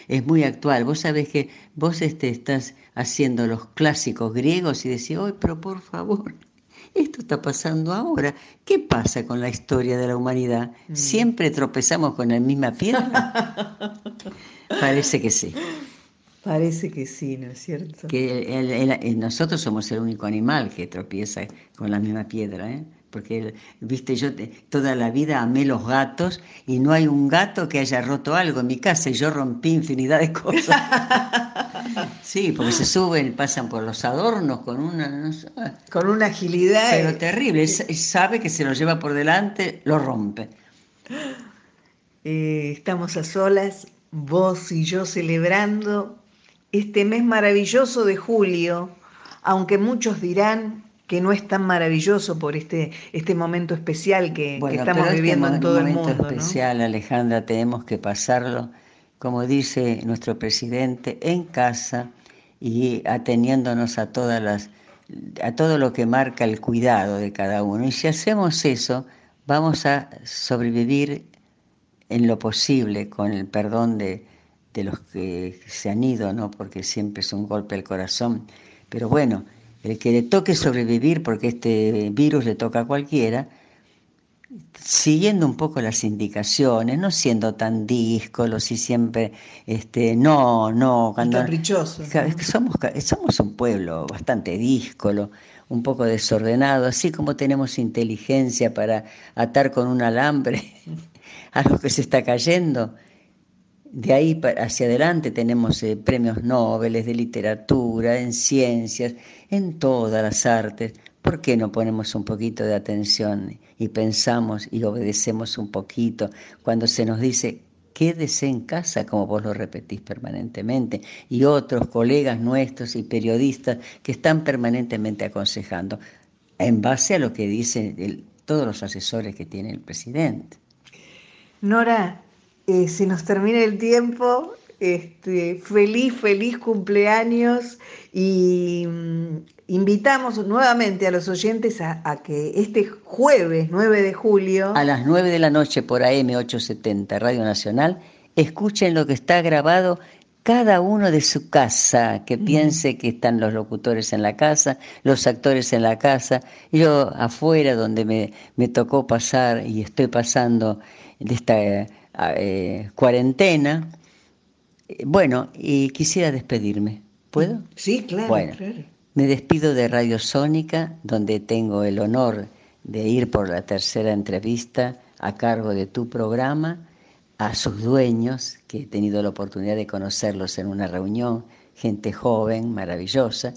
es muy actual. Vos sabés que vos este, estás haciendo los clásicos griegos y decís, hoy, pero por favor, esto está pasando ahora. ¿Qué pasa con la historia de la humanidad? Mm. ¿Siempre tropezamos con la misma piedra? <laughs> Parece que sí. Parece que sí, ¿no es cierto? Que nosotros somos el único animal que tropieza con la misma piedra. ¿eh? porque, viste, yo toda la vida amé los gatos y no hay un gato que haya roto algo en mi casa y yo rompí infinidad de cosas. <laughs> Sí, porque se suben, pasan por los adornos con una... con una agilidad. Pero terrible, sabe que se lo lleva por delante, lo rompe. Eh, estamos a solas, vos y yo celebrando este mes maravilloso de julio, aunque muchos dirán que no es tan maravilloso por este, este momento especial que, estamos este viviendo en todo el mundo. momento especial, Alejandra, tenemos que pasarlo, como dice nuestro presidente, en casa y ateniéndonos a todas las a todo lo que marca el cuidado de cada uno. Y si hacemos eso, vamos a sobrevivir en lo posible con el perdón de, de los que se han ido, ¿no? porque siempre es un golpe al corazón. Pero bueno, que le toque sobrevivir, porque este virus le toca a cualquiera, siguiendo un poco las indicaciones, no siendo tan díscolos y siempre, este, no, no, cuando... Caprichoso. Somos, somos un pueblo bastante díscolo, un poco desordenado, así como tenemos inteligencia para atar con un alambre <laughs> a lo que se está cayendo, de ahí hacia adelante tenemos eh, premios Nobel de literatura, en ciencias, en todas las artes. ¿Por qué no ponemos un poquito de atención y pensamos y obedecemos un poquito cuando se nos dice quédese en casa, como vos lo repetís permanentemente, y otros colegas nuestros y periodistas que están permanentemente aconsejando, en base a lo que dicen todos los asesores que tiene el presidente. Nora, eh, se nos termina el tiempo. Este, feliz, feliz cumpleaños y mm, invitamos nuevamente a los oyentes a, que este jueves 9 de julio... A las 9 de la noche por AM870 Radio Nacional, escuchen lo que está grabado cada uno de su casa, que piense que están los locutores en la casa, los actores en la casa, yo afuera donde me tocó pasar y estoy pasando de esta eh, cuarentena. Bueno, y quisiera despedirme. ¿Puedo? Sí, claro. Bueno, me despido de Radio Sónica, donde tengo el honor de ir por la tercera entrevista a cargo de tu programa, a sus dueños, que he tenido la oportunidad de conocerlos en una reunión, gente joven, maravillosa,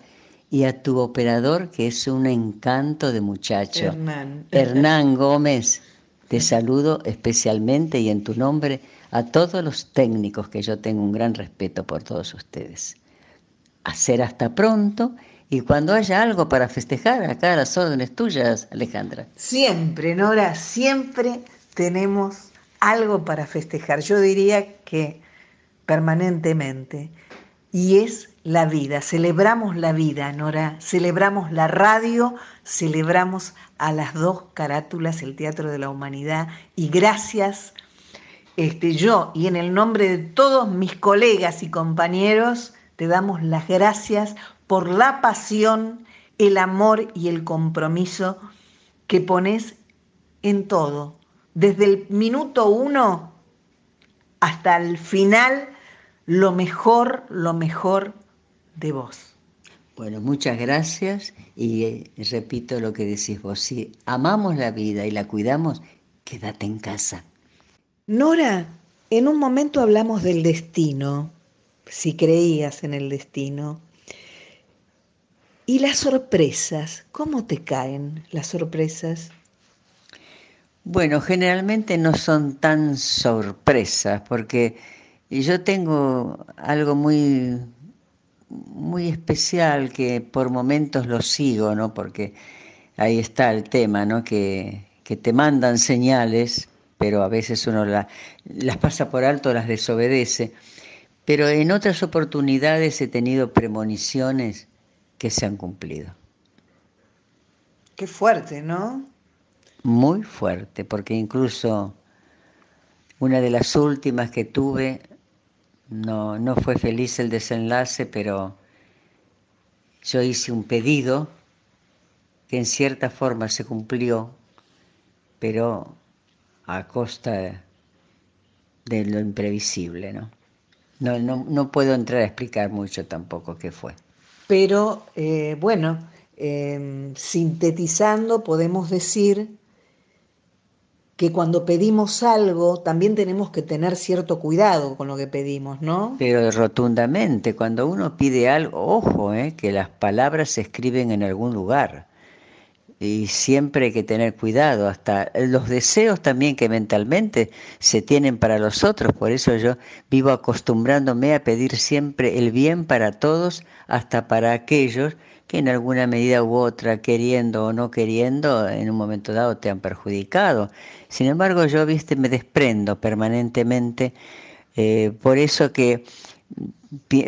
y a tu operador, que es un encanto de muchacho. Hernán. Hernán Gómez te saludo especialmente y en tu nombre a todos los técnicos que yo tengo un gran respeto por todos ustedes. Hacer hasta pronto y cuando haya algo para festejar, acá las órdenes tuyas, Alejandra. Siempre, Nora, siempre tenemos algo para festejar. Yo diría que permanentemente y es la vida. Celebramos la vida, Nora, celebramos la radio, celebramos a las dos carátulas, el Teatro de la Humanidad, y gracias este, yo y en el nombre de todos mis colegas y compañeros, te damos las gracias por la pasión, el amor y el compromiso que pones en todo, desde el minuto uno hasta el final lo mejor, lo mejor de vos. Bueno, muchas gracias y eh, repito lo que decís vos, si amamos la vida y la cuidamos, quédate en casa. Nora, en un momento hablamos del destino, si creías en el destino. Y las sorpresas, ¿cómo te caen las sorpresas? Bueno, generalmente no son tan sorpresas porque y yo tengo algo muy, muy especial que por momentos lo sigo, ¿no? Porque ahí está el tema, ¿no? Que, te mandan señales, pero a veces uno las pasa por alto, las desobedece. Pero en otras oportunidades he tenido premoniciones que se han cumplido. Qué fuerte, ¿no? Muy fuerte, porque incluso una de las últimas que tuve no, no fue feliz el desenlace, pero yo hice un pedido que en cierta forma se cumplió, pero a costa de lo imprevisible, ¿no? No, puedo entrar a explicar mucho tampoco qué fue. Pero eh, bueno, eh, sintetizando podemos decir que cuando pedimos algo también tenemos que tener cierto cuidado con lo que pedimos, ¿no? Pero rotundamente, cuando uno pide algo, ojo, eh, que las palabras se escriben en algún lugar. Y siempre hay que tener cuidado, hasta eh, los deseos también que mentalmente se tienen para los otros. Por eso yo vivo acostumbrándome a pedir siempre el bien para todos, hasta para aquellos que en alguna medida u otra, queriendo o no queriendo, en un momento dado te han perjudicado. Sin embargo, yo, viste, me desprendo permanentemente, eh, por eso que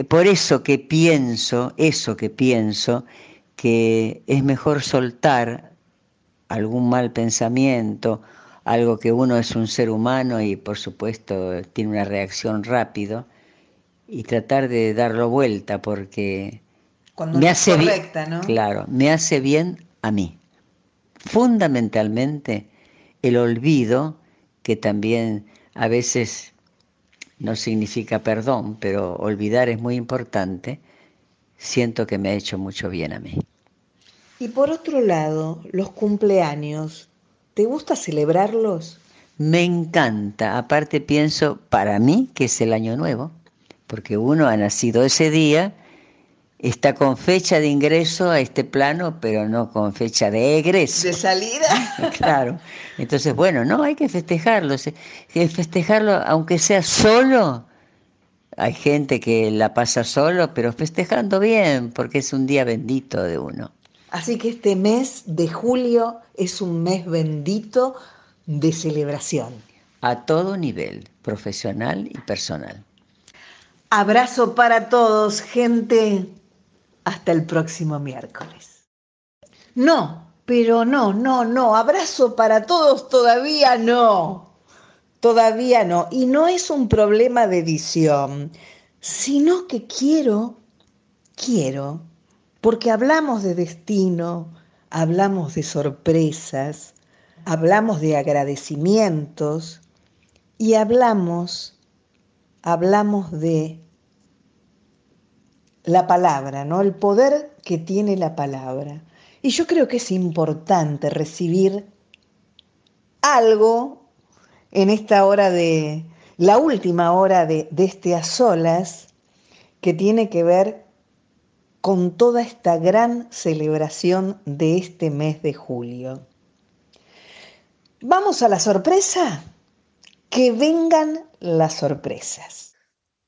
por eso que pienso, eso que pienso, que es mejor soltar algún mal pensamiento, algo que uno es un ser humano y por supuesto tiene una reacción rápido, y tratar de darlo vuelta porque cuando me hace correcta, bien, ¿no? Claro, me hace bien a mí. Fundamentalmente el olvido, que también a veces no significa perdón, pero olvidar es muy importante, siento que me ha hecho mucho bien a mí. Y por otro lado, los cumpleaños, ¿te gusta celebrarlos? Me encanta, aparte pienso para mí que es el año nuevo, porque uno ha nacido ese día está con fecha de ingreso a este plano, pero no con fecha de egreso. De salida. <laughs> claro. Entonces, bueno, no, hay que festejarlo. Hay que festejarlo, aunque sea solo. Hay gente que la pasa solo, pero festejando bien, porque es un día bendito de uno. Así que este mes de julio es un mes bendito de celebración. A todo nivel, profesional y personal. Abrazo para todos, gente hasta el próximo miércoles. No, pero no, no, no, abrazo para todos, todavía no, todavía no. Y no es un problema de edición, sino que quiero, quiero, porque hablamos de destino, hablamos de sorpresas, hablamos de agradecimientos y hablamos, hablamos de la palabra, ¿no? El poder que tiene la palabra. Y yo creo que es importante recibir algo en esta hora de, la última hora de, de este a solas, que tiene que ver con toda esta gran celebración de este mes de julio. Vamos a la sorpresa. Que vengan las sorpresas.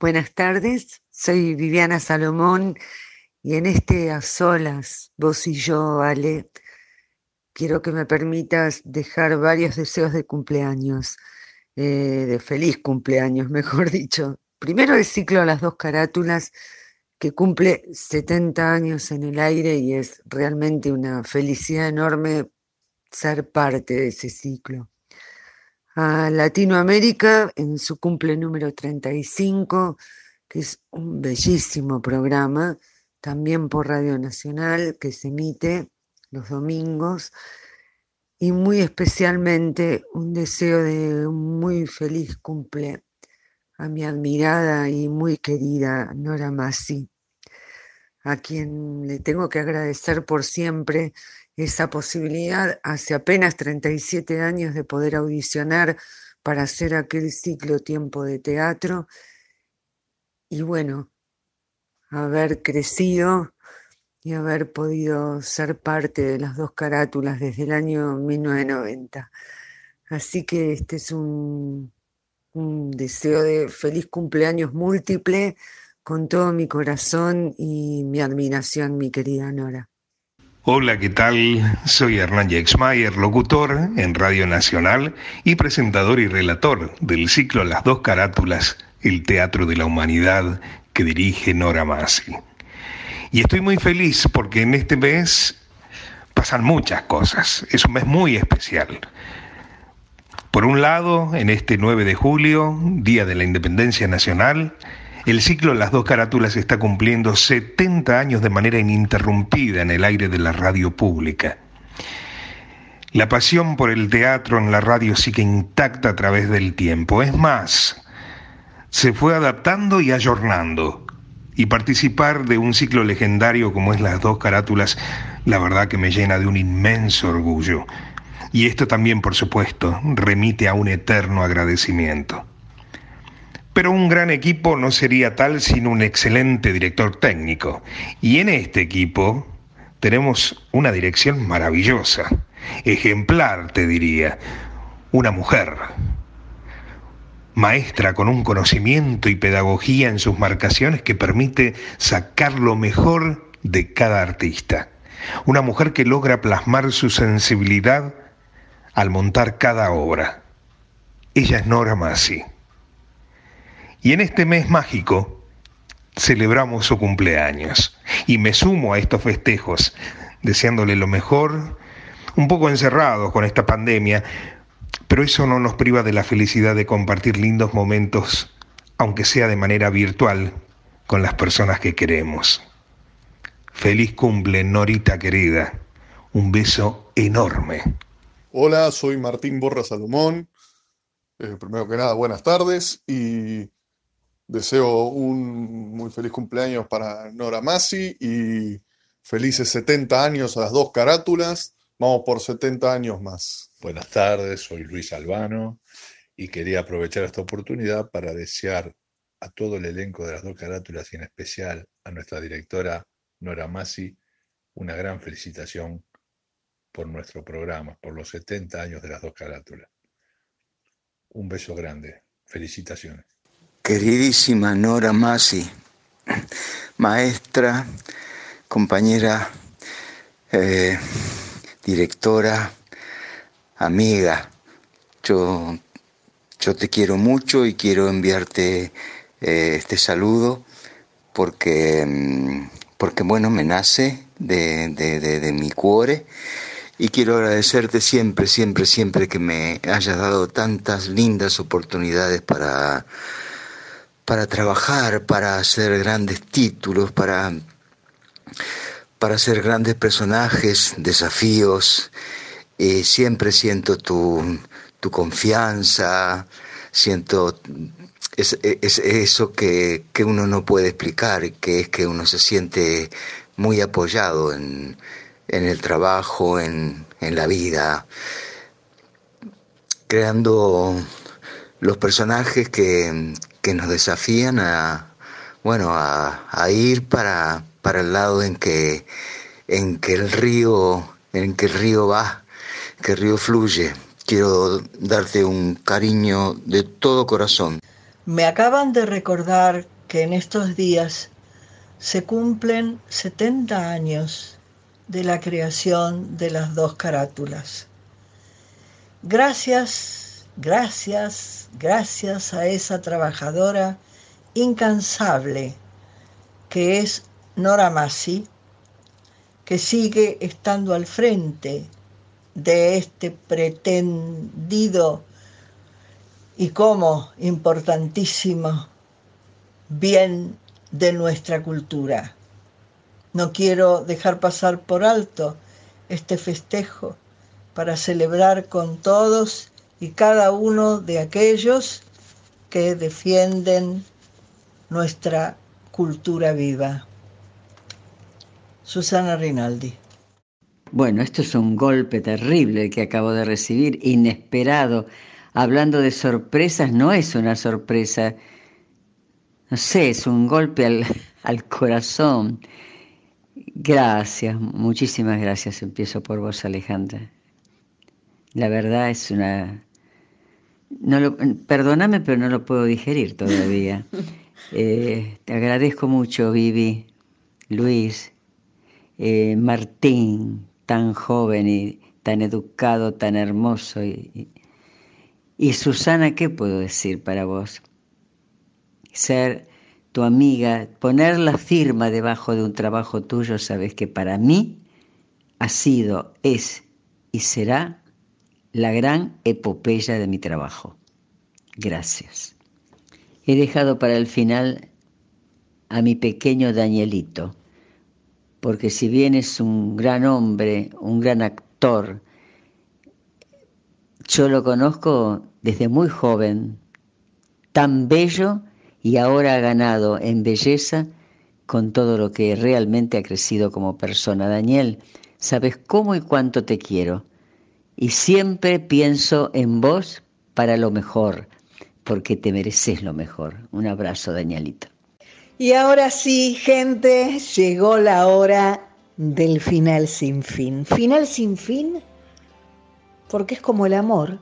Buenas tardes, soy Viviana Salomón y en este A Solas, vos y yo, Ale, quiero que me permitas dejar varios deseos de cumpleaños, eh, de feliz cumpleaños, <laughs> mejor dicho. Primero el ciclo a Las dos carátulas, que cumple 70 años en el aire y es realmente una felicidad enorme ser parte de ese ciclo. A Latinoamérica, en su cumple número 35, que es un bellísimo programa, también por Radio Nacional, que se emite los domingos, y muy especialmente un deseo de muy feliz cumple a mi admirada y muy querida Nora Massi, a quien le tengo que agradecer por siempre esa posibilidad hace apenas 37 años de poder audicionar para hacer aquel ciclo tiempo de teatro y bueno, haber crecido y haber podido ser parte de las dos carátulas desde el año 1990. Así que este es un, deseo de feliz cumpleaños múltiple con todo mi corazón y mi admiración, mi querida Nora. Hola, ¿qué tal? Soy Hernán Jexmayer, locutor en Radio Nacional y presentador y relator del ciclo Las dos carátulas el Teatro de la Humanidad que dirige Nora Masi. Y estoy muy feliz porque en este mes pasan muchas cosas. Es un mes muy especial. Por un lado, en este 9 de julio, Día de la Independencia Nacional, el ciclo Las dos carátulas está cumpliendo 70 años de manera ininterrumpida en el aire de la radio pública. La pasión por el teatro en la radio sigue intacta a través del tiempo. Es más, se fue adaptando y ayornando. Y participar de un ciclo legendario como es las dos carátulas, la verdad que me llena de un inmenso orgullo. Y esto también, por supuesto, remite a un eterno agradecimiento. Pero un gran equipo no sería tal sin un excelente director técnico. Y en este equipo tenemos una dirección maravillosa, ejemplar, te diría, una mujer, maestra con un conocimiento y pedagogía en sus marcaciones que permite sacar lo mejor de cada artista. Una mujer que logra plasmar su sensibilidad al montar cada obra. Ella es Nora Masi. Y en este mes mágico celebramos su cumpleaños. Y me sumo a estos festejos, deseándole lo mejor, un poco encerrados con esta pandemia, pero eso no nos priva de la felicidad de compartir lindos momentos, aunque sea de manera virtual, con las personas que queremos. Feliz cumple, Norita querida. Un beso enorme. Hola, soy Martín Borra Salomón. Eh, primero que nada, buenas tardes y deseo un muy feliz cumpleaños para Nora Masi y felices 70 años a las dos carátulas. Vamos por 70 años más. Buenas tardes, soy Luis Albano y quería aprovechar esta oportunidad para desear a todo el elenco de las dos carátulas y en especial a nuestra directora Nora Masi una gran felicitación por nuestro programa, por los 70 años de las dos carátulas. Un beso grande, felicitaciones. Queridísima Nora Masi, maestra, compañera, eh, directora, amiga. Yo, yo te quiero mucho y quiero enviarte eh, este saludo porque, mm, porque, bueno, me nace de, mi cuore y quiero agradecerte siempre, siempre, siempre que me hayas dado tantas lindas oportunidades para, para trabajar, para hacer grandes títulos, para, para hacer grandes personajes, desafíos y siempre siento tu, confianza, siento es, eso que, uno no puede explicar, que es que uno se siente muy apoyado en, el trabajo, en, la vida, creando los personajes que, nos desafían a, bueno, a, ir para, para, el lado en que, en que el río, en que el río va que Río Fluye. Quiero darte un cariño de todo corazón. Me acaban de recordar que en estos días se cumplen 70 años de la creación de las dos carátulas. Gracias, gracias, gracias a esa trabajadora incansable que es Nora Masi, que sigue estando al frente de este pretendido y como importantísimo bien de nuestra cultura. No quiero dejar pasar por alto este festejo para celebrar con todos y cada uno de aquellos que defienden nuestra cultura viva. Susana Rinaldi. Bueno, esto es un golpe terrible que acabo de recibir, inesperado. Hablando de sorpresas, no es una sorpresa. No sé, es un golpe <laughs> al, corazón. Gracias, muchísimas gracias. Empiezo por vos, Alejandra. La verdad es una... No lo... Perdóname, pero no lo puedo digerir todavía. <laughs> Eh, te agradezco mucho, Vivi, Luis, eh, Martín, tan joven y tan educado, tan hermoso. Y, y, Susana, ¿qué puedo decir para vos? Ser tu amiga, poner la firma debajo de un trabajo tuyo, sabes que para mí ha sido, es y será la gran epopeya de mi trabajo. Gracias. He dejado para el final a mi pequeño Danielito porque si bien es un gran hombre, un gran actor, yo lo conozco desde muy joven, tan bello y ahora ha ganado en belleza con todo lo que realmente ha crecido como persona. Daniel, sabes cómo y cuánto te quiero y siempre pienso en vos para lo mejor, porque te mereces lo mejor. Un abrazo, Danielito. Y ahora sí, gente, llegó la hora del final sin fin. Final sin fin porque es como el amor,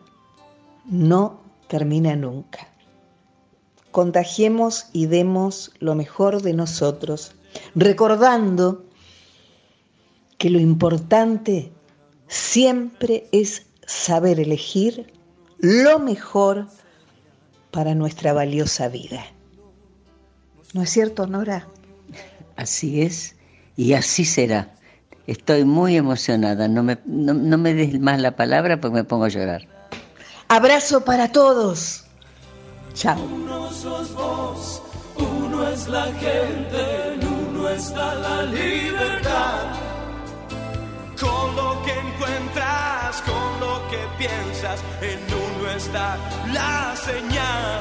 no termina nunca. Contagiemos y demos lo mejor de nosotros, recordando que lo importante siempre es saber elegir lo mejor para nuestra valiosa vida. ¿No es cierto, Nora? Así es y así será. Estoy muy emocionada, no me, no, me des más la palabra porque me pongo a llorar. Abrazo para todos. Chao. Uno uno es la gente, en uno está la libertad. Con lo que encuentras, con lo que piensas, en uno está la señal.